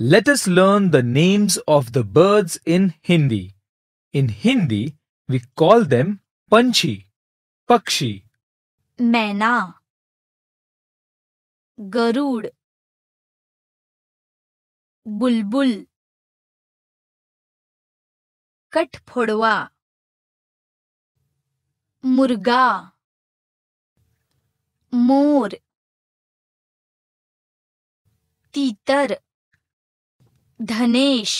Let us learn the names of the birds in Hindi. In Hindi, we call them Panchi, Pakshi, Maina, Garud, Bulbul, katphodwa, Murga, Moor, Titar. धनेश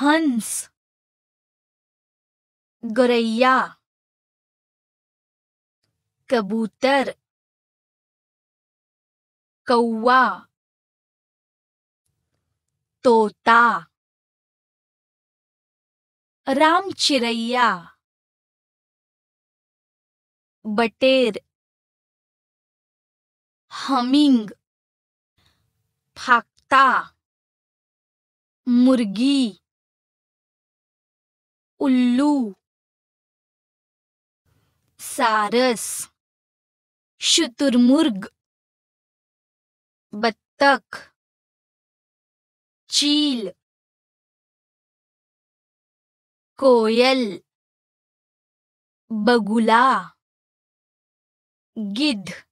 हंस गोरैया कबूतर कौआ तोता राम चिरैया बटेर humming फाक कुत्ता मुर्गी उल्लू सारस शुतुरमुर्ग बत्तख चील कोयल बगुला गिद्ध